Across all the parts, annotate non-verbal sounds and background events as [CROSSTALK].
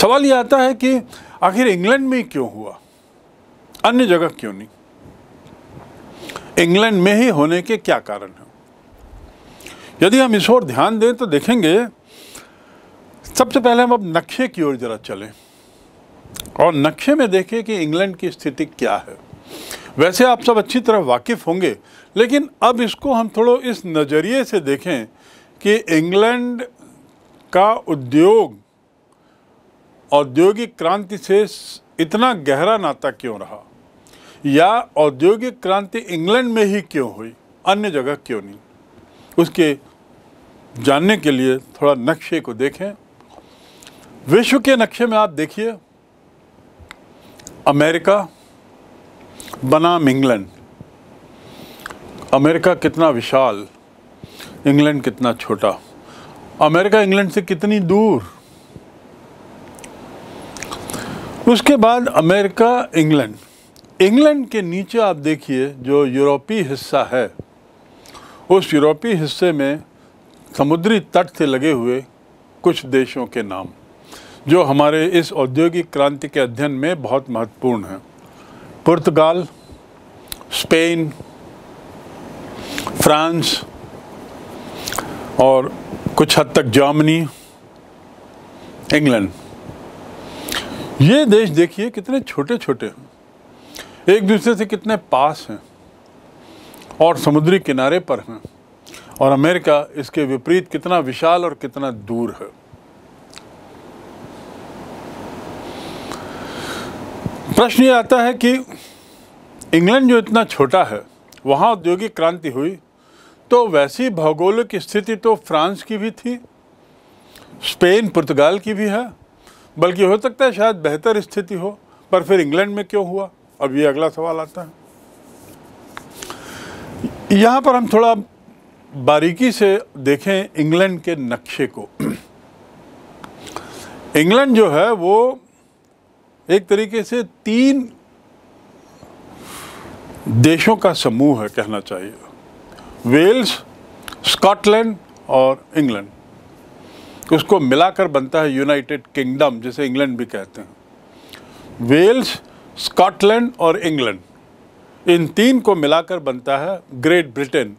सवाल ये आता है कि आखिर इंग्लैंड में क्यों हुआ अन्य जगह क्यों नहीं इंग्लैंड में ही होने के क्या कारण हैं यदि हम इस ओर ध्यान दें तो देखेंगे सबसे पहले हम अब नक्शे की ओर जरा चलें और नक्शे में देखें कि इंग्लैंड की स्थिति क्या है वैसे आप सब अच्छी तरह वाकिफ़ होंगे लेकिन अब इसको हम थोड़ा इस नज़रिए से देखें कि इंग्लैंड का उद्योग औद्योगिक क्रांति से इतना गहरा नाता क्यों रहा या औद्योगिक क्रांति इंग्लैंड में ही क्यों हुई अन्य जगह क्यों नहीं उसके जानने के लिए थोड़ा नक्शे को देखें विश्व के नक्शे में आप देखिए अमेरिका बनाम इंग्लैंड अमेरिका कितना विशाल इंग्लैंड कितना छोटा अमेरिका इंग्लैंड से कितनी दूर उसके बाद अमेरिका इंग्लैंड इंग्लैंड के नीचे आप देखिए जो यूरोपीय हिस्सा है उस यूरोपीय हिस्से में समुद्री तट से लगे हुए कुछ देशों के नाम जो हमारे इस औद्योगिक क्रांति के अध्ययन में बहुत महत्वपूर्ण हैं पुर्तगाल स्पेन फ्रांस और कुछ हद तक जर्मनी इंग्लैंड ये देश देखिए कितने छोटे छोटे हैं एक दूसरे से कितने पास हैं और समुद्री किनारे पर हैं और अमेरिका इसके विपरीत कितना विशाल और कितना दूर है प्रश्न ये आता है कि इंग्लैंड जो इतना छोटा है वहाँ औद्योगिक क्रांति हुई तो वैसी भौगोलिक स्थिति तो फ्रांस की भी थी स्पेन पुर्तगाल की भी है बल्कि हो सकता है शायद बेहतर स्थिति हो पर फिर इंग्लैंड में क्यों हुआ अब ये अगला सवाल आता है यहाँ पर हम थोड़ा बारीकी से देखें इंग्लैंड के नक्शे को इंग्लैंड जो है वो एक तरीके से तीन देशों का समूह है कहना चाहिए वेल्स स्कॉटलैंड और इंग्लैंड कि उसको मिलाकर बनता है यूनाइटेड किंगडम जिसे इंग्लैंड भी कहते हैं वेल्स स्कॉटलैंड और इंग्लैंड इन तीन को मिलाकर बनता है ग्रेट ब्रिटेन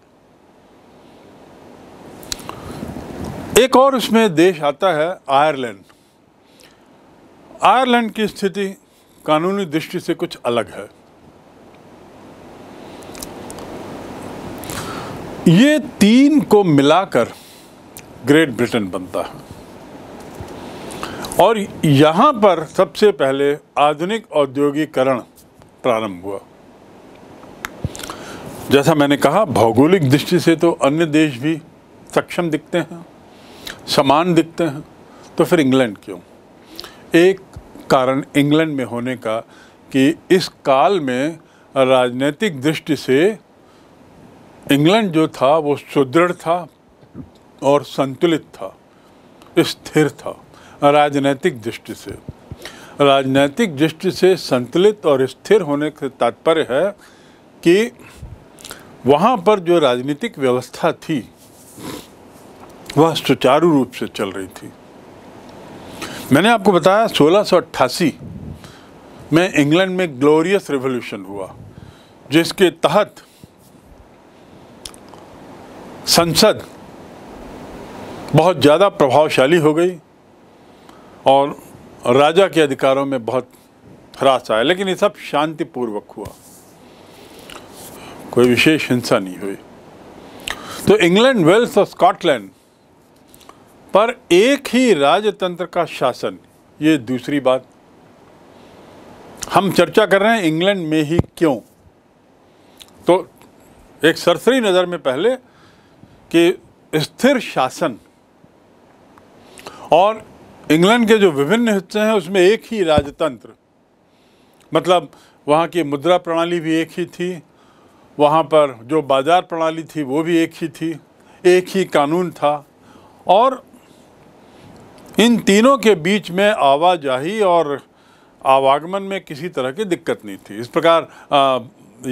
एक और उसमें देश आता है आयरलैंड आयरलैंड की स्थिति कानूनी दृष्टि से कुछ अलग है ये तीन को मिलाकर ग्रेट ब्रिटेन बनता है और यहाँ पर सबसे पहले आधुनिक औद्योगिकरण प्रारंभ हुआ जैसा मैंने कहा भौगोलिक दृष्टि से तो अन्य देश भी सक्षम दिखते हैं समान दिखते हैं तो फिर इंग्लैंड क्यों एक कारण इंग्लैंड में होने का कि इस काल में राजनीतिक दृष्टि से इंग्लैंड जो था वो सुदृढ़ था और संतुलित था स्थिर था राजनैतिक दृष्टि से राजनैतिक दृष्टि से संतुलित और स्थिर होने का तात्पर्य है कि वहाँ पर जो राजनीतिक व्यवस्था थी वह सुचारू रूप से चल रही थी मैंने आपको बताया सोलह में इंग्लैंड में ग्लोरियस रिवॉल्यूशन हुआ जिसके तहत संसद बहुत ज़्यादा प्रभावशाली हो गई और राजा के अधिकारों में बहुत ह्रास आया लेकिन ये सब शांतिपूर्वक हुआ कोई विशेष हिंसा नहीं हुई तो इंग्लैंड वेल्स और स्कॉटलैंड पर एक ही राजतंत्र का शासन ये दूसरी बात हम चर्चा कर रहे हैं इंग्लैंड में ही क्यों तो एक सरसरी नज़र में पहले कि स्थिर शासन और इंग्लैंड के जो विभिन्न हिस्से हैं उसमें एक ही राजतंत्र मतलब वहाँ की मुद्रा प्रणाली भी एक ही थी वहाँ पर जो बाजार प्रणाली थी वो भी एक ही थी एक ही कानून था और इन तीनों के बीच में आवाजाही और आवागमन में किसी तरह की दिक्कत नहीं थी इस प्रकार आ,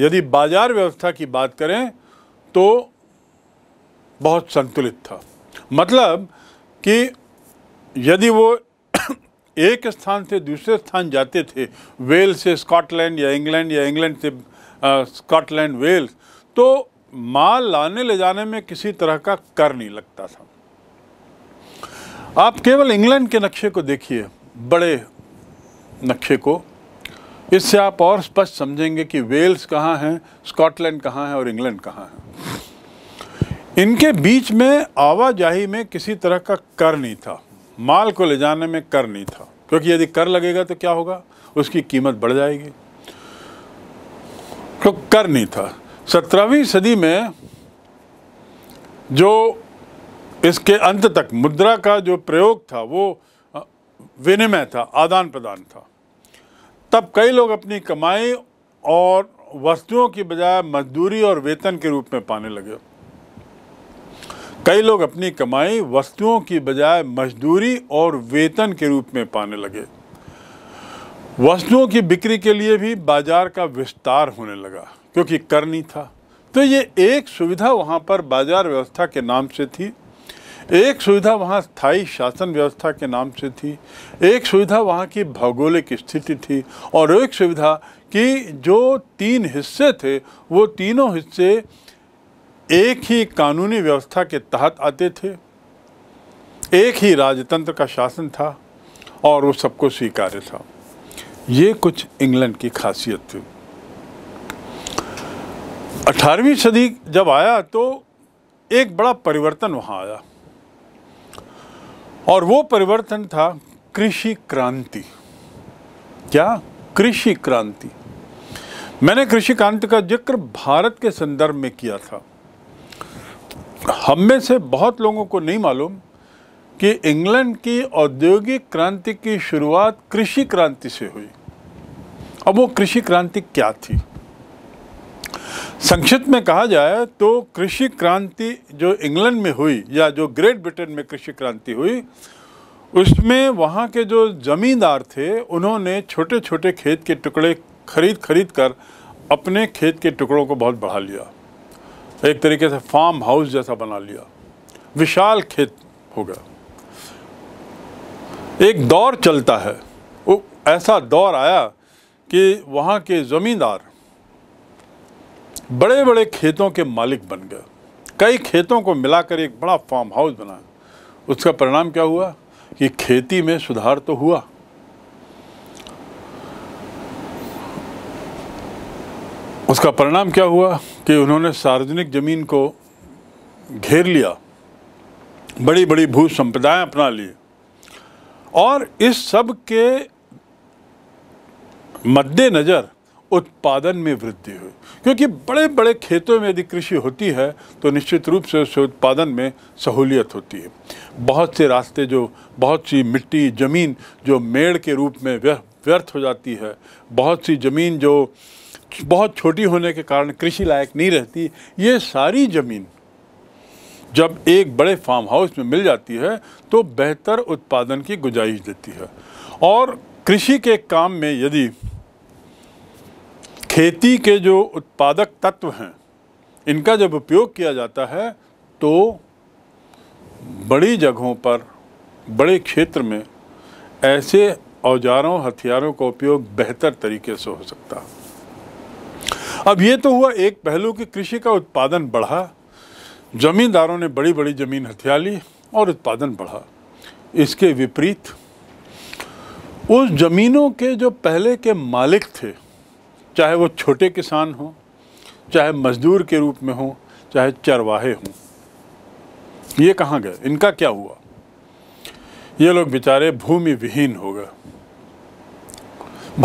यदि बाजार व्यवस्था की बात करें तो बहुत संतुलित था मतलब कि यदि वो [COUGHS] एक स्थान से दूसरे स्थान जाते थे वेल्स से स्कॉटलैंड या इंग्लैंड या इंग्लैंड से स्कॉटलैंड वेल्स तो माल लाने ले जाने में किसी तरह का कर नहीं लगता था आप केवल इंग्लैंड के नक्शे को देखिए बड़े नक्शे को इससे आप और स्पष्ट समझेंगे कि वेल्स कहाँ हैं स्कॉटलैंड कहाँ है और इंग्लैंड कहाँ है इनके बीच में आवाजाही में किसी तरह का कर नहीं था माल को ले जाने में कर नहीं था क्योंकि यदि कर लगेगा तो क्या होगा उसकी कीमत बढ़ जाएगी तो कर नहीं था सत्रहवीं सदी में जो इसके अंत तक मुद्रा का जो प्रयोग था वो विनिमय था आदान प्रदान था तब कई लोग अपनी कमाई और वस्तुओं की बजाय मजदूरी और वेतन के रूप में पाने लगे कई लोग अपनी कमाई वस्तुओं की बजाय मजदूरी और वेतन के रूप में पाने लगे वस्तुओं की बिक्री के लिए भी बाजार का विस्तार होने लगा क्योंकि कर नहीं था तो ये एक सुविधा वहाँ पर बाजार व्यवस्था के नाम से थी एक सुविधा वहाँ स्थायी शासन व्यवस्था के नाम से थी एक सुविधा वहाँ की भौगोलिक स्थिति थी और एक सुविधा कि जो तीन हिस्से थे वो तीनों हिस्से एक ही कानूनी व्यवस्था के तहत आते थे एक ही राजतंत्र का शासन था और वो सबको स्वीकार्य था ये कुछ इंग्लैंड की खासियत थी 18वीं सदी जब आया तो एक बड़ा परिवर्तन वहाँ आया और वो परिवर्तन था कृषि क्रांति क्या कृषि क्रांति मैंने कृषि क्रांति का जिक्र भारत के संदर्भ में किया था हम में से बहुत लोगों को नहीं मालूम कि इंग्लैंड की औद्योगिक क्रांति की शुरुआत कृषि क्रांति से हुई अब वो कृषि क्रांति क्या थी संक्षिप्त में कहा जाए तो कृषि क्रांति जो इंग्लैंड में हुई या जो ग्रेट ब्रिटेन में कृषि क्रांति हुई उसमें वहाँ के जो ज़मींदार थे उन्होंने छोटे छोटे खेत के टुकड़े खरीद खरीद कर अपने खेत के टुकड़ों को बहुत बढ़ा लिया एक तरीके से फार्म हाउस जैसा बना लिया विशाल खेत हो गया एक दौर चलता है वो ऐसा दौर आया कि वहाँ के ज़मींदार बड़े बड़े खेतों के मालिक बन गए कई खेतों को मिलाकर एक बड़ा फार्म हाउस बनाया उसका परिणाम क्या हुआ कि खेती में सुधार तो हुआ उसका परिणाम क्या हुआ कि उन्होंने सार्वजनिक ज़मीन को घेर लिया बड़ी बड़ी भू संपदाएँ अपना ली और इस सब के मद्देनज़र उत्पादन में वृद्धि हुई क्योंकि बड़े बड़े खेतों में यदि कृषि होती है तो निश्चित रूप से उससे उत्पादन में सहूलियत होती है बहुत से रास्ते जो बहुत सी मिट्टी ज़मीन जो मेड़ के रूप में व्यर्थ हो जाती है बहुत सी ज़मीन जो बहुत छोटी होने के कारण कृषि लायक नहीं रहती ये सारी ज़मीन जब एक बड़े फार्म हाउस में मिल जाती है तो बेहतर उत्पादन की गुंजाइश देती है और कृषि के काम में यदि खेती के जो उत्पादक तत्व हैं इनका जब उपयोग किया जाता है तो बड़ी जगहों पर बड़े क्षेत्र में ऐसे औजारों हथियारों का उपयोग बेहतर तरीके से हो सकता है अब ये तो हुआ एक पहलू कि कृषि का उत्पादन बढ़ा जमींदारों ने बड़ी बड़ी ज़मीन हथिया ली और उत्पादन बढ़ा इसके विपरीत उस ज़मीनों के जो पहले के मालिक थे चाहे वो छोटे किसान हों चाहे मज़दूर के रूप में हों चाहे चरवाहे हों ये कहाँ गए इनका क्या हुआ ये लोग बेचारे भूमि विहीन हो गए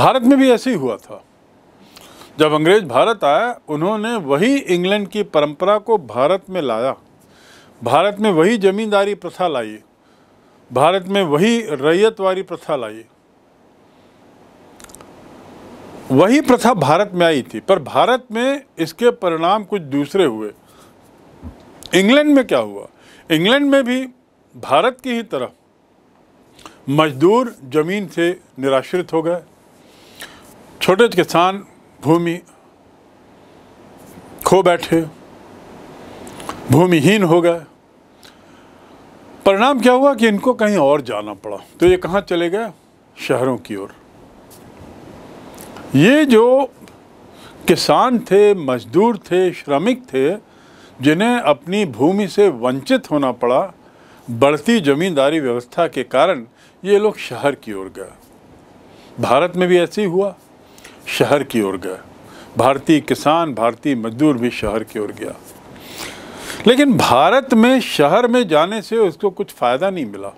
भारत में भी ऐसे ही हुआ था जब अंग्रेज भारत आया उन्होंने वही इंग्लैंड की परंपरा को भारत में लाया भारत में वही जमींदारी प्रथा लाई भारत में वही रैयत वाली प्रथा लाई वही प्रथा भारत में आई थी पर भारत में इसके परिणाम कुछ दूसरे हुए इंग्लैंड में क्या हुआ इंग्लैंड में भी भारत की ही तरह मजदूर जमीन से निराश्रित हो गए छोटे किसान भूमि खो बैठे भूमिहीन हो गए परिणाम क्या हुआ कि इनको कहीं और जाना पड़ा तो ये कहाँ चले गए शहरों की ओर ये जो किसान थे मजदूर थे श्रमिक थे जिन्हें अपनी भूमि से वंचित होना पड़ा बढ़ती ज़मींदारी व्यवस्था के कारण ये लोग शहर की ओर गए भारत में भी ऐसे ही हुआ शहर की ओर गए भारतीय किसान भारतीय मजदूर भी शहर की ओर गया लेकिन भारत में शहर में जाने से उसको कुछ फ़ायदा नहीं मिला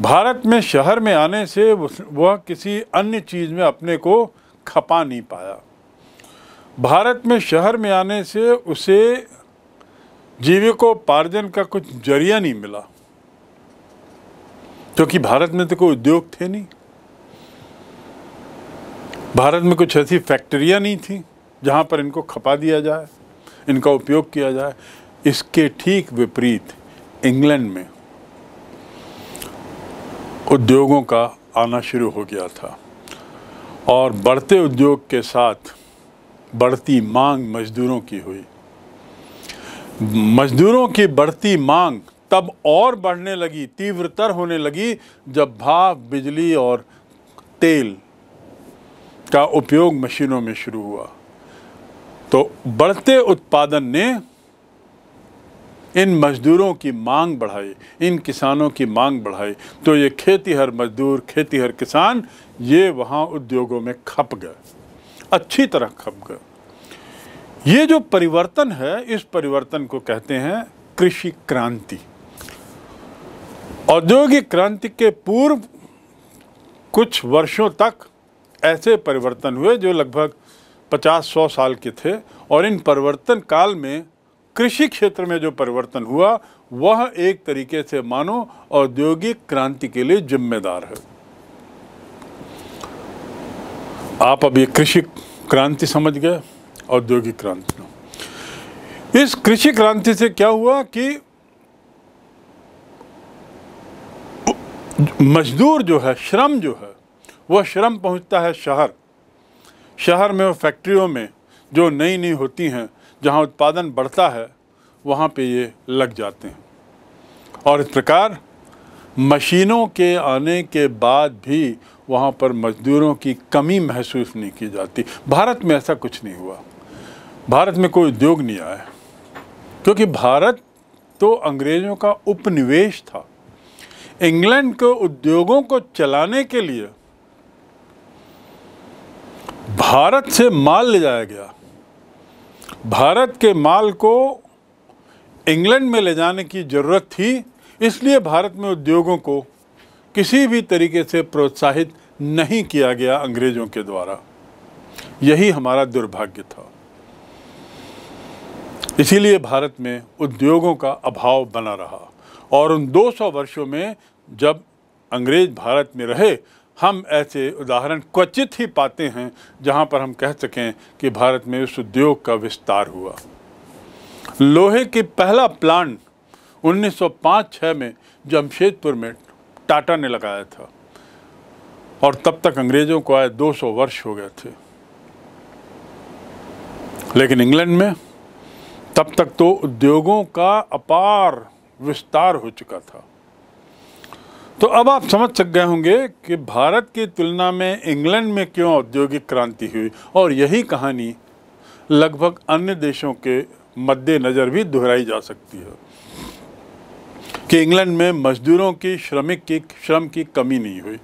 भारत में शहर में आने से वह किसी अन्य चीज़ में अपने को खपा नहीं पाया भारत में शहर में आने से उसे जीविकोपार्जन का कुछ जरिया नहीं मिला क्योंकि भारत में तो कोई उद्योग थे नहीं भारत में कुछ ऐसी फैक्ट्रियाँ नहीं थी जहाँ पर इनको खपा दिया जाए इनका उपयोग किया जाए इसके ठीक विपरीत इंग्लैंड में उद्योगों का आना शुरू हो गया था और बढ़ते उद्योग के साथ बढ़ती मांग मजदूरों की हुई मजदूरों की बढ़ती मांग तब और बढ़ने लगी तीव्रतर होने लगी जब भाप बिजली और तेल का उपयोग मशीनों में शुरू हुआ तो बढ़ते उत्पादन ने इन मजदूरों की मांग बढ़ाई इन किसानों की मांग बढ़ाई तो ये खेती हर मजदूर खेती हर किसान ये वहाँ उद्योगों में खप गए अच्छी तरह खप गए ये जो परिवर्तन है इस परिवर्तन को कहते हैं कृषि क्रांति औद्योगिक क्रांति के पूर्व कुछ वर्षों तक ऐसे परिवर्तन हुए जो लगभग पचास सौ साल के थे और इन परिवर्तन काल में कृषि क्षेत्र में जो परिवर्तन हुआ वह एक तरीके से मानो औद्योगिक क्रांति के लिए जिम्मेदार है आप अब ये कृषि क्रांति समझ गए औद्योगिक क्रांति इस कृषि क्रांति से क्या हुआ कि मजदूर जो है श्रम जो है वह श्रम पहुंचता है शहर शहर में और फैक्ट्रियों में जो नई नई होती हैं जहां उत्पादन बढ़ता है वहां पे ये लग जाते हैं और इस प्रकार मशीनों के आने के बाद भी वहाँ पर मज़दूरों की कमी महसूस नहीं की जाती भारत में ऐसा कुछ नहीं हुआ भारत में कोई उद्योग नहीं आया क्योंकि भारत तो अंग्रेज़ों का उपनिवेश था इंग्लैंड को उद्योगों को चलाने के लिए भारत से माल ले जाया गया भारत के माल को इंग्लैंड में ले जाने की ज़रूरत थी इसलिए भारत में उद्योगों को किसी भी तरीके से प्रोत्साहित नहीं किया गया अंग्रेज़ों के द्वारा यही हमारा दुर्भाग्य था इसीलिए भारत में उद्योगों का अभाव बना रहा और उन 200 वर्षों में जब अंग्रेज़ भारत में रहे हम ऐसे उदाहरण क्वचित ही पाते हैं जहां पर हम कह सकें कि भारत में उस उद्योग का विस्तार हुआ लोहे के पहला प्लांट 1905-6 में जमशेदपुर में टाटा ने लगाया था और तब तक अंग्रेज़ों को आए 200 वर्ष हो गए थे लेकिन इंग्लैंड में तब तक तो उद्योगों का अपार विस्तार हो चुका था तो अब आप समझ सक गए होंगे कि भारत की तुलना में इंग्लैंड में क्यों औद्योगिक क्रांति हुई और यही कहानी लगभग अन्य देशों के मद्देनज़र भी दोहराई जा सकती है कि इंग्लैंड में मजदूरों की श्रमिक की श्रम की कमी नहीं हुई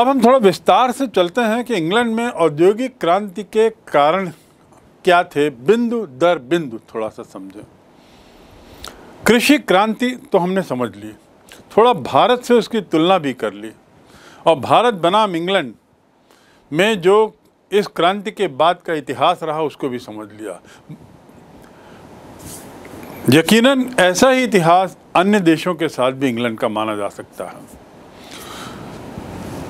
अब हम थोड़ा विस्तार से चलते हैं कि इंग्लैंड में औद्योगिक क्रांति के कारण क्या थे बिंदु दर बिंदु थोड़ा सा समझें कृषि क्रांति तो हमने समझ ली थोड़ा भारत से उसकी तुलना भी कर ली और भारत बनाम इंग्लैंड में जो इस क्रांति के बाद का इतिहास रहा उसको भी समझ लिया यकीनन ऐसा ही इतिहास अन्य देशों के साथ भी इंग्लैंड का माना जा सकता है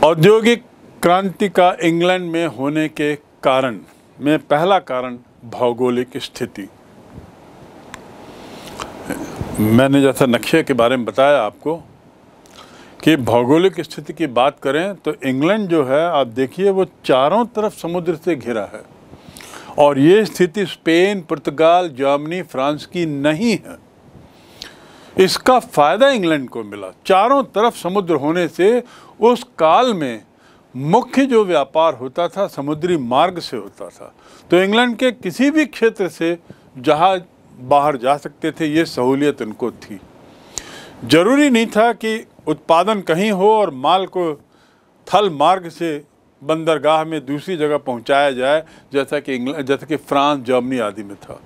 औद्योगिक क्रांति का इंग्लैंड में होने के कारण में पहला कारण भौगोलिक स्थिति मैंने जैसा नक्शे के बारे में बताया आपको कि भौगोलिक स्थिति की बात करें तो इंग्लैंड जो है आप देखिए वो चारों तरफ समुद्र से घिरा है और ये स्थिति स्पेन पुर्तगाल जर्मनी फ्रांस की नहीं है इसका फ़ायदा इंग्लैंड को मिला चारों तरफ समुद्र होने से उस काल में मुख्य जो व्यापार होता था समुद्री मार्ग से होता था तो इंग्लैंड के किसी भी क्षेत्र से जहाज बाहर जा सकते थे ये सहूलियत उनको थी ज़रूरी नहीं था कि उत्पादन कहीं हो और माल को थल मार्ग से बंदरगाह में दूसरी जगह पहुंचाया जाए जैसा कि इंग्लैंड जैसा कि फ्रांस जर्मनी आदि में था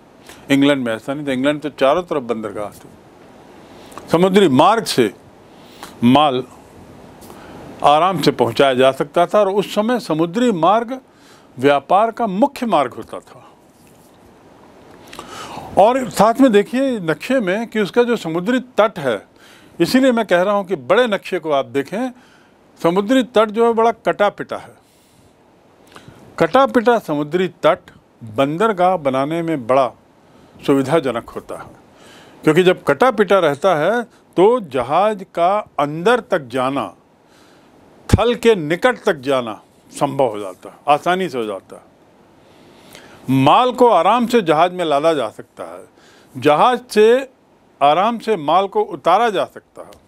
इंग्लैंड में ऐसा नहीं था इंग्लैंड तो चारों तरफ बंदरगाह थे समुद्री मार्ग से माल आराम से पहुंचाया जा सकता था और उस समय समुद्री मार्ग व्यापार का मुख्य मार्ग होता था और साथ में देखिए नक्शे में कि उसका जो समुद्री तट है इसीलिए मैं कह रहा हूँ कि बड़े नक्शे को आप देखें समुद्री तट जो है बड़ा कटा पिटा है कटा पिटा समुद्री तट बंदरगाह बनाने में बड़ा सुविधाजनक होता है क्योंकि जब कटा पिटा रहता है तो जहाज का अंदर तक जाना थल के निकट तक जाना संभव हो जाता है आसानी से हो जाता है माल को आराम से जहाज़ में लादा जा सकता है जहाज़ से आराम से माल को उतारा जा सकता है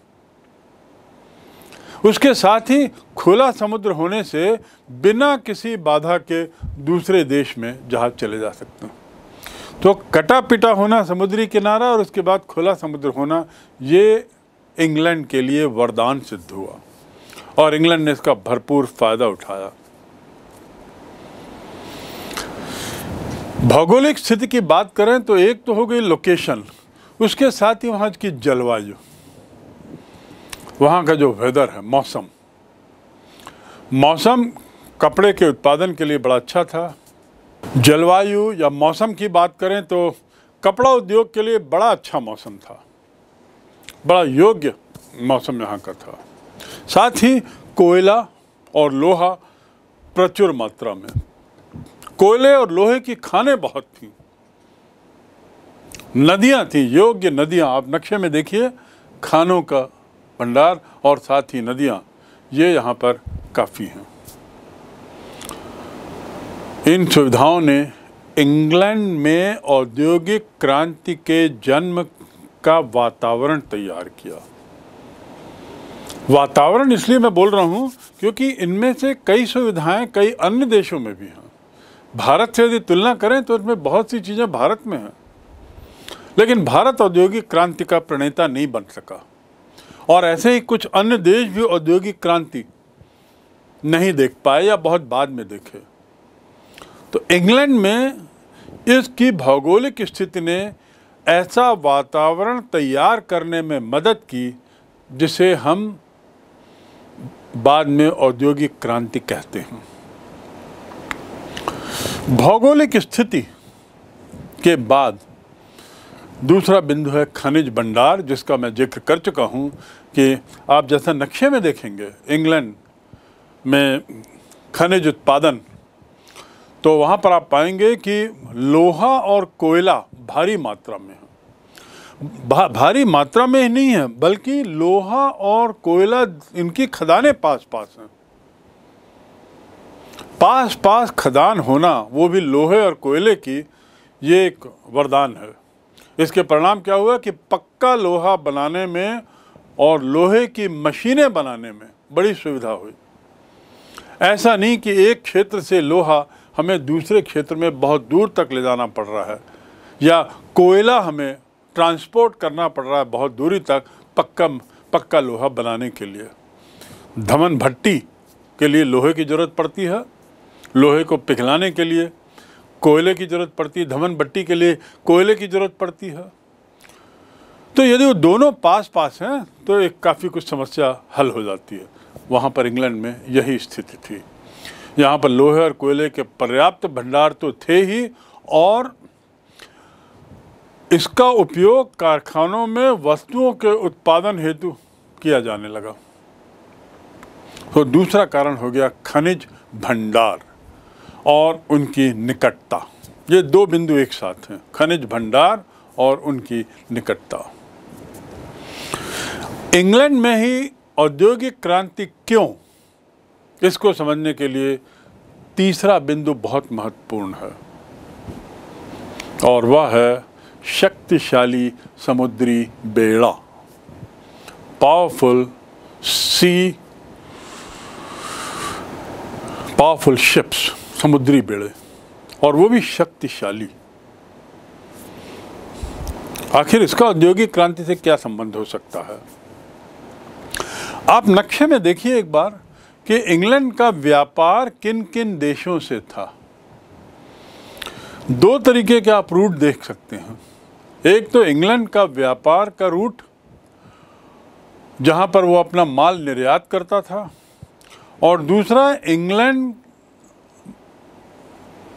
उसके साथ ही खुला समुद्र होने से बिना किसी बाधा के दूसरे देश में जहाज़ चले जा सकते हैं तो कटा पिटा होना समुद्री किनारा और उसके बाद खुला समुद्र होना ये इंग्लैंड के लिए वरदान सिद्ध हुआ और इंग्लैंड ने इसका भरपूर फ़ायदा उठाया भौगोलिक स्थिति की बात करें तो एक तो हो गई लोकेशन उसके साथ ही वहाँ की जलवायु वहाँ का जो वेदर है मौसम मौसम कपड़े के उत्पादन के लिए बड़ा अच्छा था जलवायु या मौसम की बात करें तो कपड़ा उद्योग के लिए बड़ा अच्छा मौसम था बड़ा योग्य मौसम यहाँ का था साथ ही कोयला और लोहा प्रचुर मात्रा में कोयले और लोहे की खाने बहुत थी नदियां थी योग्य नदियां आप नक्शे में देखिए खानों का भंडार और साथ ही नदियां ये यहां पर काफ़ी हैं इन सुविधाओं ने इंग्लैंड में औद्योगिक क्रांति के जन्म का वातावरण तैयार किया वातावरण इसलिए मैं बोल रहा हूं क्योंकि इनमें से कई सुविधाएं कई अन्य देशों में भी हैं भारत से यदि तुलना करें तो इसमें बहुत सी चीज़ें भारत में हैं लेकिन भारत औद्योगिक क्रांति का प्रणेता नहीं बन सका और ऐसे ही कुछ अन्य देश भी औद्योगिक क्रांति नहीं देख पाए या बहुत बाद में देखे तो इंग्लैंड में इसकी भौगोलिक स्थिति ने ऐसा वातावरण तैयार करने में मदद की जिसे हम बाद में औद्योगिक क्रांति कहते हैं भौगोलिक स्थिति के बाद दूसरा बिंदु है खनिज भंडार जिसका मैं जिक्र कर चुका हूँ कि आप जैसा नक्शे में देखेंगे इंग्लैंड में खनिज उत्पादन तो वहाँ पर आप पाएंगे कि लोहा और कोयला भारी मात्रा में है भा, भारी मात्रा में ही नहीं है बल्कि लोहा और कोयला इनकी खदानें पास पास हैं पास पास खदान होना वो भी लोहे और कोयले की ये एक वरदान है इसके परिणाम क्या हुआ कि पक्का लोहा बनाने में और लोहे की मशीनें बनाने में बड़ी सुविधा हुई ऐसा नहीं कि एक क्षेत्र से लोहा हमें दूसरे क्षेत्र में बहुत दूर तक ले जाना पड़ रहा है या कोयला हमें ट्रांसपोर्ट करना पड़ रहा है बहुत दूरी तक पक्का पक्का लोहा बनाने के लिए धमन भट्टी के लिए लोहे की ज़रूरत पड़ती है लोहे को पिघलाने के लिए कोयले की ज़रूरत पड़ती है धमन बट्टी के लिए कोयले की ज़रूरत पड़ती है तो यदि वो दोनों पास पास हैं तो एक काफ़ी कुछ समस्या हल हो जाती है वहाँ पर इंग्लैंड में यही स्थिति थी यहाँ पर लोहे और कोयले के पर्याप्त भंडार तो थे ही और इसका उपयोग कारखानों में वस्तुओं के उत्पादन हेतु किया जाने लगा तो दूसरा कारण हो गया खनिज भंडार और उनकी निकटता ये दो बिंदु एक साथ हैं खनिज भंडार और उनकी निकटता इंग्लैंड में ही औद्योगिक क्रांति क्यों इसको समझने के लिए तीसरा बिंदु बहुत महत्वपूर्ण है और वह है शक्तिशाली समुद्री बेड़ा पावरफुल सी पावरफुल शिप्स समुद्री बेड़े और वो भी शक्तिशाली आखिर इसका औद्योगिक क्रांति से क्या संबंध हो सकता है आप नक्शे में देखिए एक बार कि इंग्लैंड का व्यापार किन किन देशों से था दो तरीके के आप रूट देख सकते हैं एक तो इंग्लैंड का व्यापार का रूट जहां पर वो अपना माल निर्यात करता था और दूसरा इंग्लैंड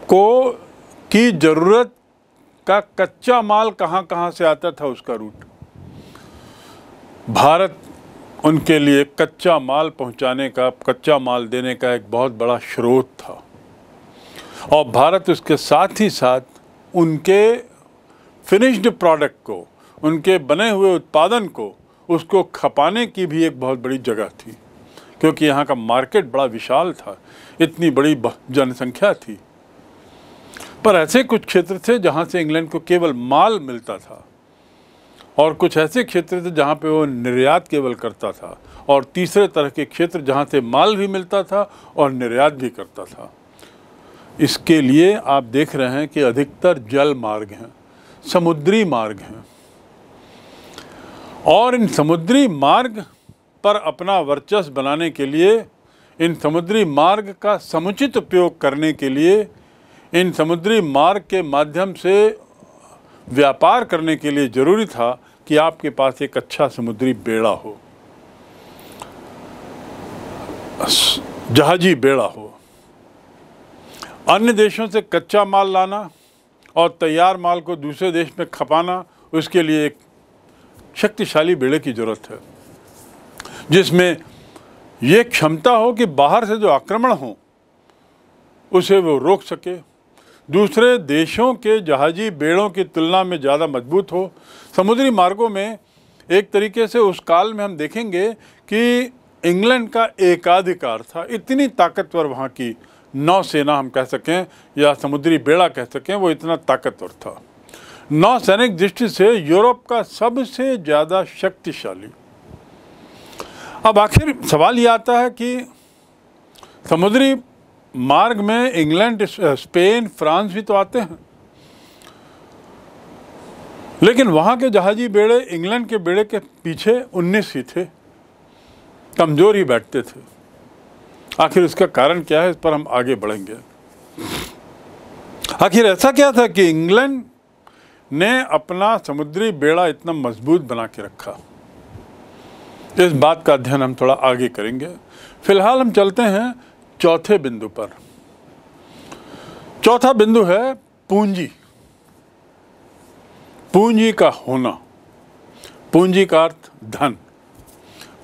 को की ज़रूरत का कच्चा माल कहाँ कहाँ से आता था उसका रूट भारत उनके लिए कच्चा माल पहुंचाने का कच्चा माल देने का एक बहुत बड़ा स्रोत था और भारत उसके साथ ही साथ उनके फिनिश्ड प्रोडक्ट को उनके बने हुए उत्पादन को उसको खपाने की भी एक बहुत बड़ी जगह थी क्योंकि यहाँ का मार्केट बड़ा विशाल था इतनी बड़ी जनसंख्या थी पर ऐसे कुछ क्षेत्र थे जहाँ से इंग्लैंड को केवल माल मिलता था और कुछ ऐसे क्षेत्र थे जहाँ पे वो निर्यात केवल करता था और तीसरे तरह के क्षेत्र जहाँ से माल भी मिलता था और निर्यात भी करता था इसके लिए आप देख रहे हैं कि अधिकतर जल मार्ग हैं समुद्री मार्ग हैं और इन समुद्री मार्ग पर अपना वर्चस्व बनाने के लिए इन समुद्री मार्ग का समुचित उपयोग करने के लिए इन समुद्री मार्ग के माध्यम से व्यापार करने के लिए ज़रूरी था कि आपके पास एक अच्छा समुद्री बेड़ा हो जहाजी बेड़ा हो अन्य देशों से कच्चा माल लाना और तैयार माल को दूसरे देश में खपाना उसके लिए एक शक्तिशाली बेड़े की ज़रूरत है जिसमें यह क्षमता हो कि बाहर से जो आक्रमण हो उसे वो रोक सके दूसरे देशों के जहाजी बेड़ों की तुलना में ज़्यादा मजबूत हो समुद्री मार्गों में एक तरीके से उस काल में हम देखेंगे कि इंग्लैंड का एकाधिकार था इतनी ताकतवर वहाँ की नौसेना हम कह सकें या समुद्री बेड़ा कह सकें वो इतना ताकतवर था नौसैनिक दृष्टि से यूरोप का सबसे ज़्यादा शक्तिशाली अब आखिर सवाल ये आता है कि समुद्री मार्ग में इंग्लैंड स्पेन फ्रांस भी तो आते हैं लेकिन वहाँ के जहाजी बेड़े इंग्लैंड के बेड़े के पीछे उन्नीस ही थे कमज़ोर ही बैठते थे आखिर इसका कारण क्या है इस पर हम आगे बढ़ेंगे आखिर ऐसा क्या था कि इंग्लैंड ने अपना समुद्री बेड़ा इतना मजबूत बना के रखा इस बात का अध्ययन हम थोड़ा आगे करेंगे फिलहाल हम चलते हैं चौथे बिंदु पर चौथा बिंदु है पूंजी पूंजी का होना पूंजी का अर्थ धन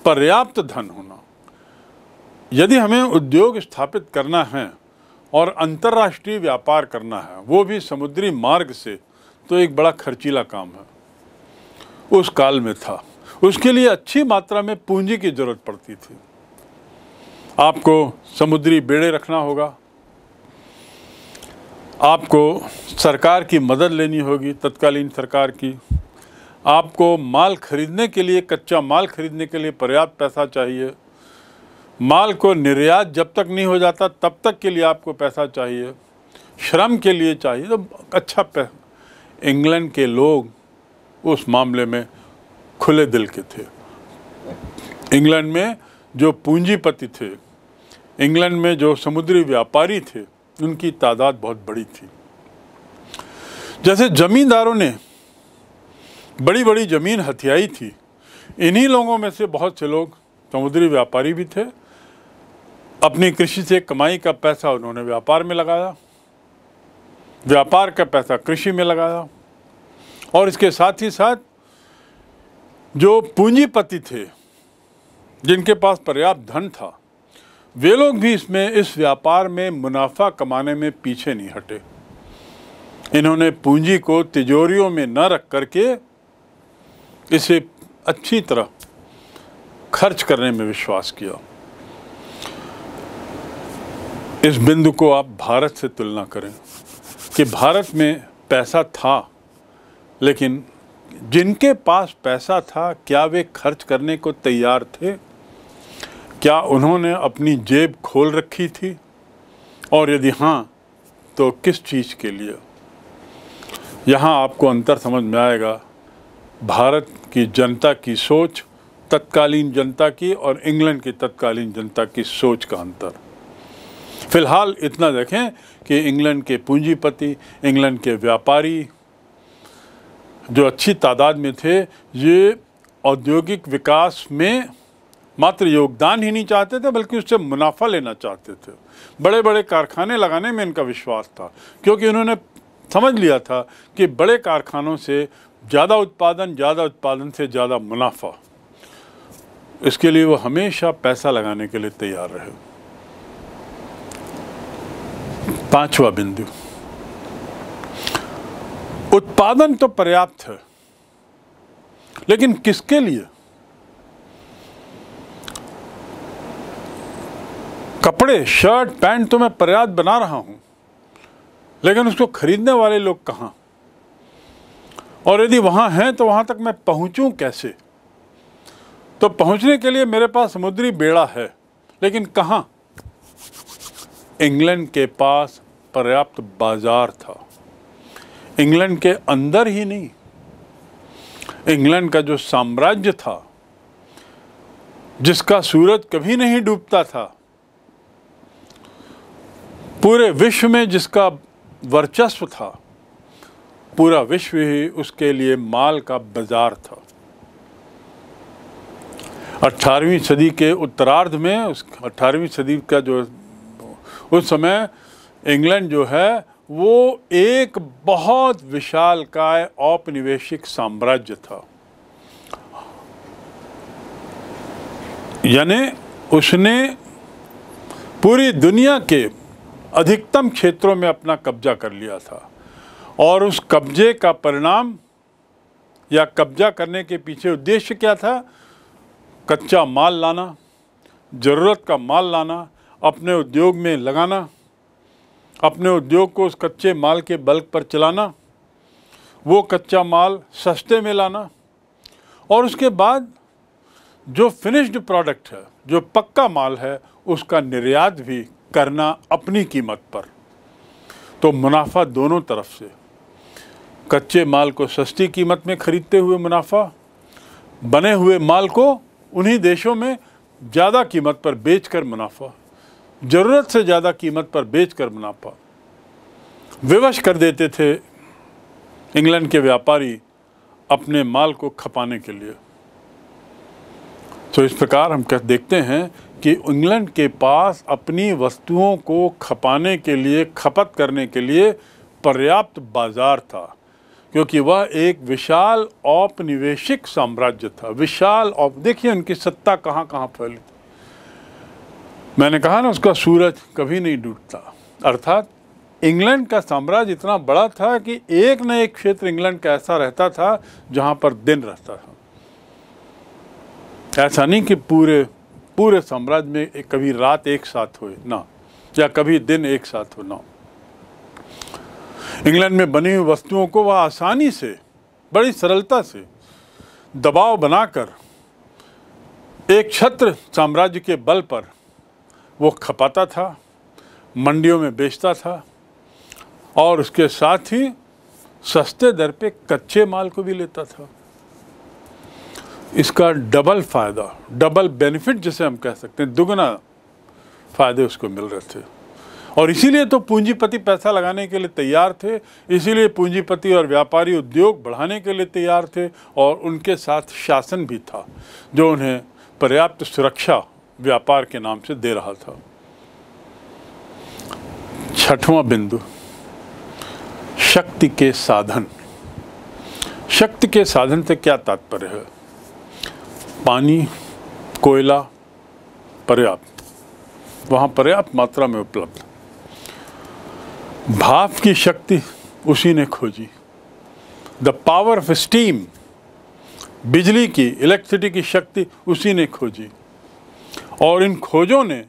पर्याप्त धन होना यदि हमें उद्योग स्थापित करना है और अंतर्राष्ट्रीय व्यापार करना है वो भी समुद्री मार्ग से तो एक बड़ा खर्चीला काम है उस काल में था उसके लिए अच्छी मात्रा में पूंजी की जरूरत पड़ती थी आपको समुद्री बेड़े रखना होगा आपको सरकार की मदद लेनी होगी तत्कालीन सरकार की आपको माल खरीदने के लिए कच्चा माल खरीदने के लिए पर्याप्त पैसा चाहिए माल को निर्यात जब तक नहीं हो जाता तब तक के लिए आपको पैसा चाहिए श्रम के लिए चाहिए तो अच्छा पैसा इंग्लैंड के लोग उस मामले में खुले दिल के थे इंग्लैंड में जो पूंजीपति थे इंग्लैंड में जो समुद्री व्यापारी थे उनकी तादाद बहुत बड़ी थी जैसे जमींदारों ने बड़ी बड़ी ज़मीन हथियाई थी इन्हीं लोगों में से बहुत से लोग समुद्री व्यापारी भी थे अपनी कृषि से कमाई का पैसा उन्होंने व्यापार में लगाया व्यापार का पैसा कृषि में लगाया और इसके साथ ही साथ जो पूंजीपति थे जिनके पास पर्याप्त धन था वे लोग भी इसमें इस व्यापार में मुनाफा कमाने में पीछे नहीं हटे इन्होंने पूंजी को तिजोरियों में न रख करके इसे अच्छी तरह खर्च करने में विश्वास किया इस बिंदु को आप भारत से तुलना करें कि भारत में पैसा था लेकिन जिनके पास पैसा था क्या वे खर्च करने को तैयार थे क्या उन्होंने अपनी जेब खोल रखी थी और यदि हाँ तो किस चीज़ के लिए यहाँ आपको अंतर समझ में आएगा भारत की जनता की सोच तत्कालीन जनता की और इंग्लैंड की तत्कालीन जनता की सोच का अंतर फिलहाल इतना देखें कि इंग्लैंड के पूंजीपति इंग्लैंड के व्यापारी जो अच्छी तादाद में थे ये औद्योगिक विकास में मात्र योगदान ही नहीं चाहते थे बल्कि उससे मुनाफा लेना चाहते थे बड़े बड़े कारखाने लगाने में इनका विश्वास था क्योंकि उन्होंने समझ लिया था कि बड़े कारखानों से ज़्यादा उत्पादन ज़्यादा उत्पादन से ज़्यादा मुनाफा इसके लिए वो हमेशा पैसा लगाने के लिए तैयार रहे पांचवा बिंदु उत्पादन तो पर्याप्त है लेकिन किसके लिए कपड़े शर्ट पैंट तो मैं पर्याप्त बना रहा हूँ लेकिन उसको खरीदने वाले लोग कहाँ और यदि वहाँ हैं तो वहाँ तक मैं पहुँचूँ कैसे तो पहुँचने के लिए मेरे पास समुद्री बेड़ा है लेकिन कहाँ इंग्लैंड के पास पर्याप्त बाजार था इंग्लैंड के अंदर ही नहीं इंग्लैंड का जो साम्राज्य था जिसका सूरज कभी नहीं डूबता था पूरे विश्व में जिसका वर्चस्व था पूरा विश्व ही उसके लिए माल का बाजार था 18वीं सदी के उत्तरार्ध में उस 18वीं सदी का जो उस समय इंग्लैंड जो है वो एक बहुत विशाल काय औपनिवेशिक साम्राज्य था यानी उसने पूरी दुनिया के अधिकतम क्षेत्रों में अपना कब्जा कर लिया था और उस कब्जे का परिणाम या कब्जा करने के पीछे उद्देश्य क्या था कच्चा माल लाना ज़रूरत का माल लाना अपने उद्योग में लगाना अपने उद्योग को उस कच्चे माल के बल्क पर चलाना वो कच्चा माल सस्ते में लाना और उसके बाद जो फिनिश्ड प्रोडक्ट है जो पक्का माल है उसका निर्यात भी करना अपनी कीमत पर तो मुनाफा दोनों तरफ से कच्चे माल को सस्ती कीमत में ख़रीदते हुए मुनाफा बने हुए माल को उन्हीं देशों में ज़्यादा कीमत पर बेचकर मुनाफा ज़रूरत से ज़्यादा कीमत पर बेचकर मुनाफा विवश कर देते थे इंग्लैंड के व्यापारी अपने माल को खपाने के लिए तो इस प्रकार हम क्या देखते हैं कि इंग्लैंड के पास अपनी वस्तुओं को खपाने के लिए खपत करने के लिए पर्याप्त बाज़ार था क्योंकि वह एक विशाल औपनिवेशिक साम्राज्य था विशाल औप देखिए उनकी सत्ता कहाँ कहाँ फैली थी मैंने कहा ना उसका सूरज कभी नहीं डूबता अर्थात इंग्लैंड का साम्राज्य इतना बड़ा था कि एक न एक क्षेत्र इंग्लैंड का ऐसा रहता था जहाँ पर दिन रहता था ऐसा नहीं कि पूरे पूरे साम्राज्य में कभी रात एक साथ हुए ना या कभी दिन एक साथ हो ना इंग्लैंड में बनी हुई वस्तुओं को वह आसानी से बड़ी सरलता से दबाव बनाकर एक छत्र साम्राज्य के बल पर वो खपाता था मंडियों में बेचता था और उसके साथ ही सस्ते दर पे कच्चे माल को भी लेता था इसका डबल फ़ायदा डबल बेनिफिट जिसे हम कह सकते हैं दुगना फ़ायदे उसको मिल रहे थे और इसीलिए तो पूंजीपति पैसा लगाने के लिए तैयार थे इसीलिए पूंजीपति और व्यापारी उद्योग बढ़ाने के लिए तैयार थे और उनके साथ शासन भी था जो उन्हें पर्याप्त सुरक्षा व्यापार के नाम से दे रहा था छठवां बिंदु शक्ति के साधन शक्ति के साधन से क्या तात्पर्य है पानी कोयला पर्याप्त वहाँ पर्याप्त मात्रा में उपलब्ध भाप की शक्ति उसी ने खोजी द पावर ऑफ स्टीम बिजली की इलेक्ट्रिसिटी की शक्ति उसी ने खोजी और इन खोजों ने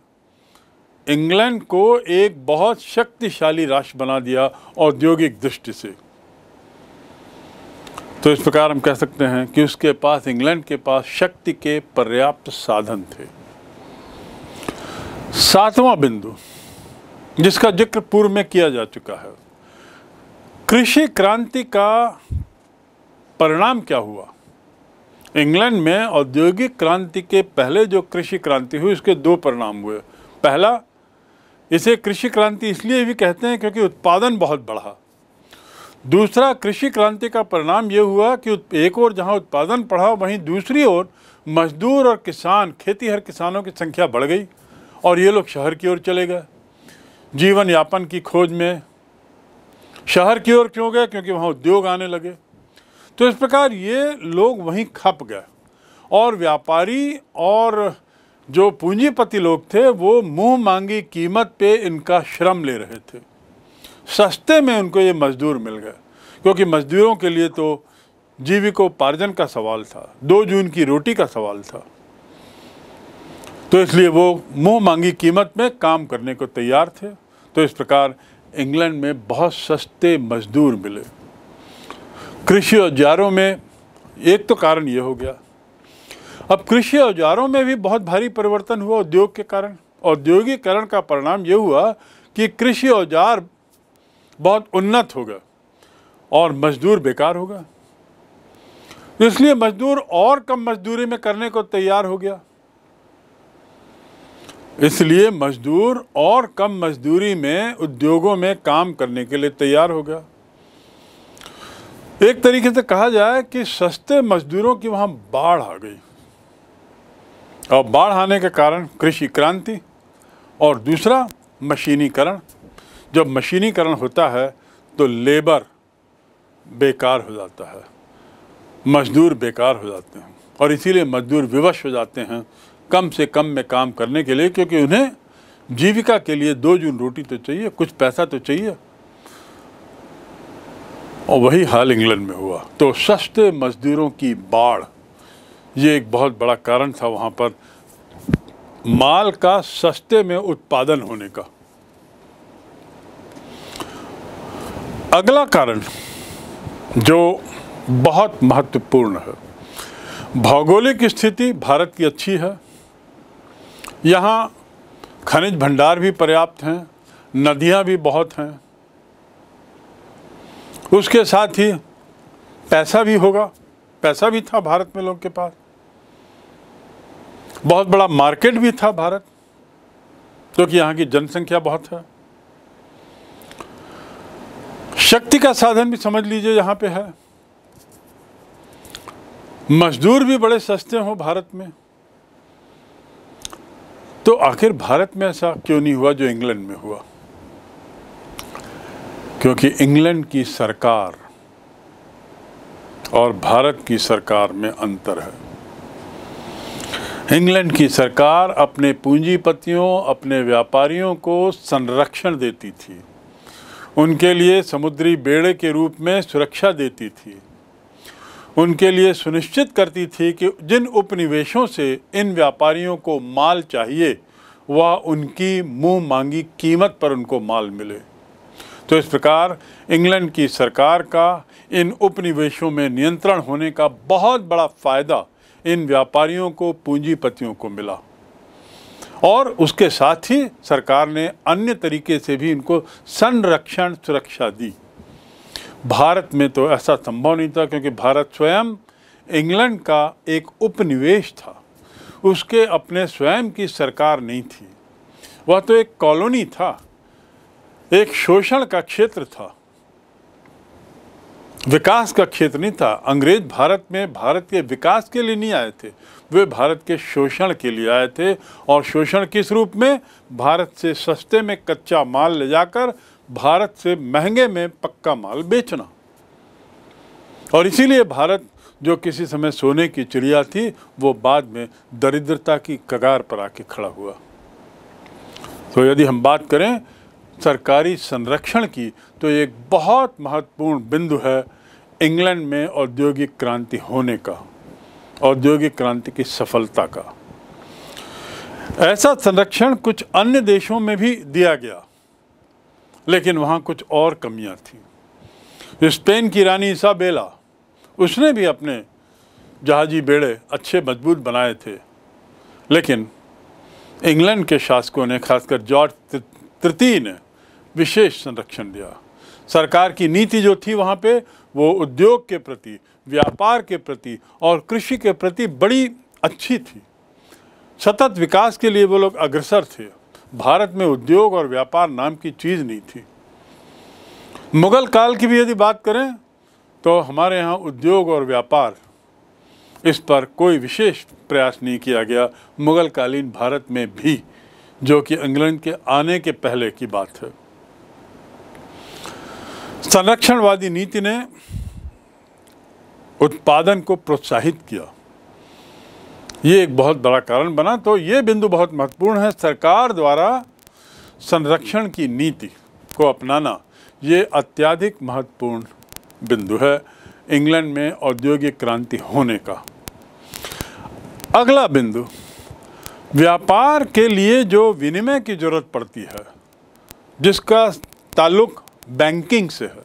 इंग्लैंड को एक बहुत शक्तिशाली राष्ट्र बना दिया औद्योगिक दृष्टि से तो इस प्रकार हम कह सकते हैं कि उसके पास इंग्लैंड के पास शक्ति के पर्याप्त साधन थे सातवां बिंदु जिसका जिक्र पूर्व में किया जा चुका है कृषि क्रांति का परिणाम क्या हुआ इंग्लैंड में औद्योगिक क्रांति के पहले जो कृषि क्रांति हुई उसके दो परिणाम हुए पहला इसे कृषि क्रांति इसलिए भी कहते हैं क्योंकि उत्पादन बहुत बढ़ा दूसरा कृषि क्रांति का परिणाम ये हुआ कि एक ओर जहां उत्पादन बढ़ा वहीं दूसरी ओर मजदूर और किसान खेती हर किसानों की संख्या बढ़ गई और ये लोग शहर की ओर चले गए जीवन यापन की खोज में शहर की ओर क्यों गए क्योंकि वहाँ उद्योग आने लगे तो इस प्रकार ये लोग वहीं खप गए और व्यापारी और जो पूंजीपति लोग थे वो मुंह मांगी कीमत पे इनका श्रम ले रहे थे सस्ते में उनको ये मज़दूर मिल गए क्योंकि मज़दूरों के लिए तो जीविकोपार्जन का सवाल था दो जून की रोटी का सवाल था तो इसलिए वो मुंह मांगी कीमत में काम करने को तैयार थे तो इस प्रकार इंग्लैंड में बहुत सस्ते मजदूर मिले कृषि औजारों में एक तो कारण ये हो गया अब कृषि औजारों में भी बहुत भारी परिवर्तन हुआ उद्योग के कारण औद्योगिकरण का परिणाम ये हुआ कि कृषि औजार बहुत उन्नत होगा और मजदूर बेकार होगा इसलिए मजदूर और कम मजदूरी में करने को तैयार हो गया इसलिए मजदूर और कम मजदूरी में उद्योगों में काम करने के लिए तैयार हो गया एक तरीके से कहा जाए कि सस्ते मजदूरों की वहां बाढ़ आ गई और बाढ़ आने के कारण कृषि क्रांति और दूसरा मशीनीकरण जब मशीनीकरण होता है तो लेबर बेकार हो जाता है मजदूर बेकार हो जाते हैं और इसीलिए मजदूर विवश हो जाते हैं कम से कम में काम करने के लिए क्योंकि उन्हें जीविका के लिए दो जून रोटी तो चाहिए कुछ पैसा तो चाहिए और वही हाल इंग्लैंड में हुआ तो सस्ते मजदूरों की बाढ़ ये एक बहुत बड़ा कारण था वहाँ पर माल का सस्ते में उत्पादन होने का अगला कारण जो बहुत महत्वपूर्ण है भौगोलिक स्थिति भारत की अच्छी है यहाँ खनिज भंडार भी पर्याप्त हैं नदियाँ भी बहुत हैं उसके साथ ही पैसा भी होगा पैसा भी था भारत में लोग के पास बहुत बड़ा मार्केट भी था भारत क्योंकि तो यहाँ की जनसंख्या बहुत है शक्ति का साधन भी समझ लीजिए यहाँ पे है मजदूर भी बड़े सस्ते हों भारत में तो आखिर भारत में ऐसा क्यों नहीं हुआ जो इंग्लैंड में हुआ क्योंकि इंग्लैंड की सरकार और भारत की सरकार में अंतर है इंग्लैंड की सरकार अपने पूंजीपतियों अपने व्यापारियों को संरक्षण देती थी उनके लिए समुद्री बेड़े के रूप में सुरक्षा देती थी उनके लिए सुनिश्चित करती थी कि जिन उपनिवेशों से इन व्यापारियों को माल चाहिए वह उनकी मुंह मांगी कीमत पर उनको माल मिले तो इस प्रकार इंग्लैंड की सरकार का इन उपनिवेशों में नियंत्रण होने का बहुत बड़ा फ़ायदा इन व्यापारियों को पूंजीपतियों को मिला और उसके साथ ही सरकार ने अन्य तरीके से भी इनको संरक्षण सुरक्षा दी भारत में तो ऐसा संभव नहीं था क्योंकि भारत स्वयं इंग्लैंड का एक उपनिवेश था उसके अपने स्वयं की सरकार नहीं थी वह तो एक कॉलोनी था एक शोषण का क्षेत्र था विकास का क्षेत्र नहीं था अंग्रेज भारत में भारत के विकास के लिए नहीं आए थे वे भारत के शोषण के लिए आए थे और शोषण किस रूप में भारत से सस्ते में कच्चा माल ले जाकर भारत से महंगे में पक्का माल बेचना और इसीलिए भारत जो किसी समय सोने की चिड़िया थी वो बाद में दरिद्रता की कगार पर आके खड़ा हुआ तो यदि हम बात करें सरकारी संरक्षण की तो एक बहुत महत्वपूर्ण बिंदु है इंग्लैंड में औद्योगिक क्रांति होने का औद्योगिक क्रांति की सफलता का ऐसा संरक्षण कुछ अन्य देशों में भी दिया गया लेकिन वहाँ कुछ और कमियाँ थीं स्पेन की रानी बेला उसने भी अपने जहाजी बेड़े अच्छे मजबूत बनाए थे लेकिन इंग्लैंड के शासकों ने खासकर जॉर्ज तृतीय ने विशेष संरक्षण दिया सरकार की नीति जो थी वहाँ पे वो उद्योग के प्रति व्यापार के प्रति और कृषि के प्रति बड़ी अच्छी थी सतत विकास के लिए वो लोग अग्रसर थे भारत में उद्योग और व्यापार नाम की चीज़ नहीं थी मुगल काल की भी यदि बात करें तो हमारे यहाँ उद्योग और व्यापार इस पर कोई विशेष प्रयास नहीं किया गया मुगल कालीन भारत में भी जो कि इंग्लैंड के आने के पहले की बात है संरक्षणवादी नीति ने उत्पादन को प्रोत्साहित किया ये एक बहुत बड़ा कारण बना तो ये बिंदु बहुत महत्वपूर्ण है सरकार द्वारा संरक्षण की नीति को अपनाना ये अत्याधिक महत्वपूर्ण बिंदु है इंग्लैंड में औद्योगिक क्रांति होने का अगला बिंदु व्यापार के लिए जो विनिमय की ज़रूरत पड़ती है जिसका ताल्लुक बैंकिंग से है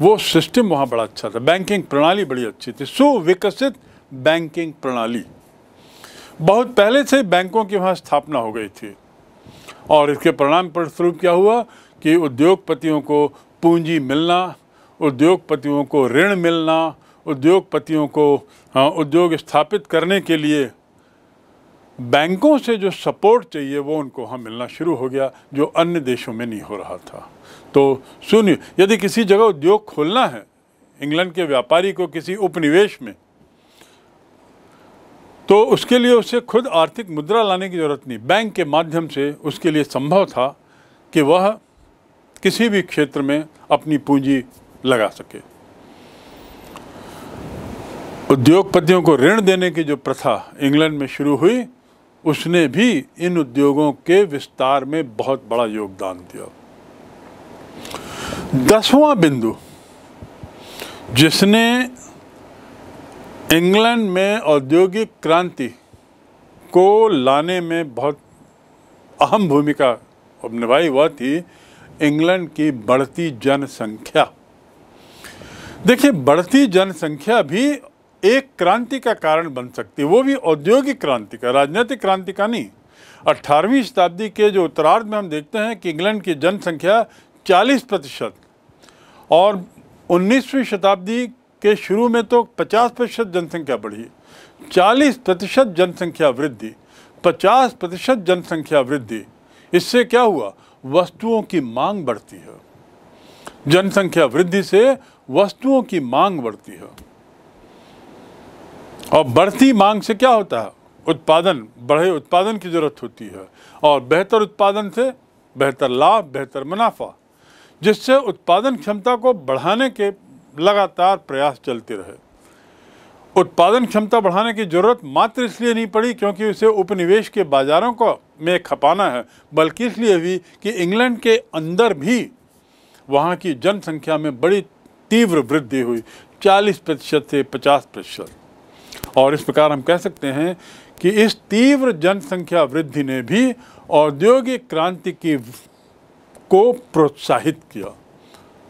वो सिस्टम वहाँ बड़ा अच्छा था बैंकिंग प्रणाली बड़ी अच्छी थी सुविकसित बैंकिंग प्रणाली बहुत पहले से बैंकों की वहाँ स्थापना हो गई थी और इसके परिणाम स्वरूप क्या हुआ कि उद्योगपतियों को पूंजी मिलना उद्योगपतियों को ऋण मिलना उद्योगपतियों को हाँ, उद्योग स्थापित करने के लिए बैंकों से जो सपोर्ट चाहिए वो उनको वहाँ मिलना शुरू हो गया जो अन्य देशों में नहीं हो रहा था तो शून्य यदि किसी जगह उद्योग खोलना है इंग्लैंड के व्यापारी को किसी उपनिवेश में तो उसके लिए उसे खुद आर्थिक मुद्रा लाने की ज़रूरत नहीं बैंक के माध्यम से उसके लिए संभव था कि वह किसी भी क्षेत्र में अपनी पूंजी लगा सके उद्योगपतियों को ऋण देने की जो प्रथा इंग्लैंड में शुरू हुई उसने भी इन उद्योगों के विस्तार में बहुत बड़ा योगदान दिया दसवां बिंदु जिसने इंग्लैंड में औद्योगिक क्रांति को लाने में बहुत अहम भूमिका निभाई हुआ थी इंग्लैंड की बढ़ती जनसंख्या देखिए बढ़ती जनसंख्या भी एक क्रांति का कारण बन सकती है वो भी औद्योगिक क्रांति का राजनीतिक क्रांति का नहीं 18वीं शताब्दी के जो उत्तरार्ध में हम देखते हैं कि इंग्लैंड की जनसंख्या 40 प्रतिशत और 19वीं शताब्दी के शुरू में तो 50 प्रतिशत जनसंख्या बढ़ी 40 प्रतिशत जनसंख्या वृद्धि 50 प्रतिशत जनसंख्या वृद्धि इससे क्या हुआ वस्तुओं की मांग बढ़ती है जनसंख्या वृद्धि से वस्तुओं की मांग बढ़ती है और बढ़ती मांग से क्या होता है उत्पादन बढ़े उत्पादन की ज़रूरत होती है और बेहतर उत्पादन से बेहतर लाभ बेहतर मुनाफा जिससे उत्पादन क्षमता को बढ़ाने के लगातार प्रयास चलते रहे उत्पादन क्षमता बढ़ाने की ज़रूरत मात्र इसलिए नहीं पड़ी क्योंकि उसे उपनिवेश के बाज़ारों को में खपाना है बल्कि इसलिए भी कि इंग्लैंड के अंदर भी वहाँ की जनसंख्या में बड़ी तीव्र वृद्धि हुई 40 प्रतिशत से 50 प्रतिशत और इस प्रकार हम कह सकते हैं कि इस तीव्र जनसंख्या वृद्धि ने भी औद्योगिक क्रांति की को प्रोत्साहित किया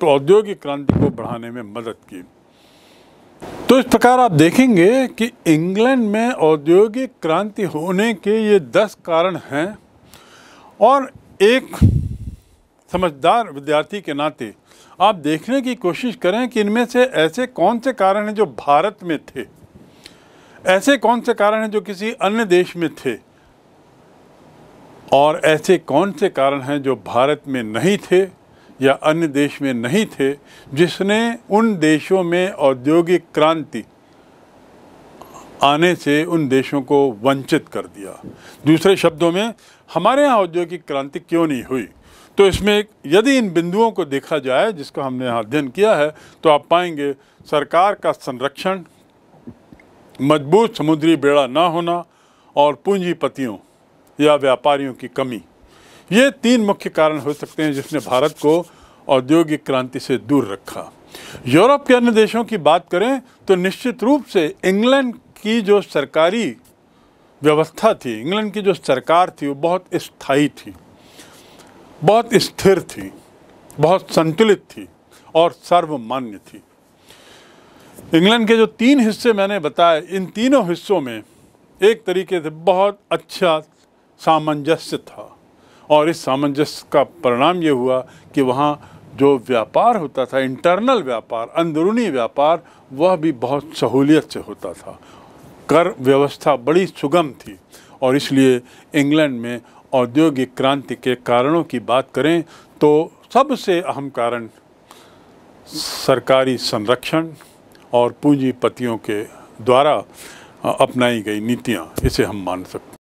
तो औद्योगिक क्रांति को बढ़ाने में मदद की तो इस प्रकार आप देखेंगे कि इंग्लैंड में औद्योगिक क्रांति होने के ये दस कारण हैं और एक समझदार विद्यार्थी के नाते आप देखने की कोशिश करें कि इनमें से ऐसे कौन से कारण हैं जो भारत में थे ऐसे कौन से कारण हैं जो किसी अन्य देश में थे और ऐसे कौन से कारण हैं जो भारत में नहीं थे या अन्य देश में नहीं थे जिसने उन देशों में औद्योगिक क्रांति आने से उन देशों को वंचित कर दिया दूसरे शब्दों में हमारे यहाँ औद्योगिक क्रांति क्यों नहीं हुई तो इसमें यदि इन बिंदुओं को देखा जाए जिसका हमने यहाँ अध्ययन किया है तो आप पाएंगे सरकार का संरक्षण मजबूत समुद्री बेड़ा ना होना और पूंजीपतियों या व्यापारियों की कमी ये तीन मुख्य कारण हो सकते हैं जिसने भारत को औद्योगिक क्रांति से दूर रखा यूरोप के अन्य देशों की बात करें तो निश्चित रूप से इंग्लैंड की जो सरकारी व्यवस्था थी इंग्लैंड की जो सरकार थी वो बहुत स्थायी थी बहुत स्थिर थी बहुत संतुलित थी और सर्वमान्य थी इंग्लैंड के जो तीन हिस्से मैंने बताए इन तीनों हिस्सों में एक तरीके से बहुत अच्छा सामंजस्य था और इस सामंजस्य का परिणाम ये हुआ कि वहाँ जो व्यापार होता था इंटरनल व्यापार अंदरूनी व्यापार वह भी बहुत सहूलियत से होता था कर व्यवस्था बड़ी सुगम थी और इसलिए इंग्लैंड में औद्योगिक क्रांति के कारणों की बात करें तो सबसे अहम कारण सरकारी संरक्षण और पूंजीपतियों के द्वारा अपनाई गई नीतियाँ इसे हम मान सकते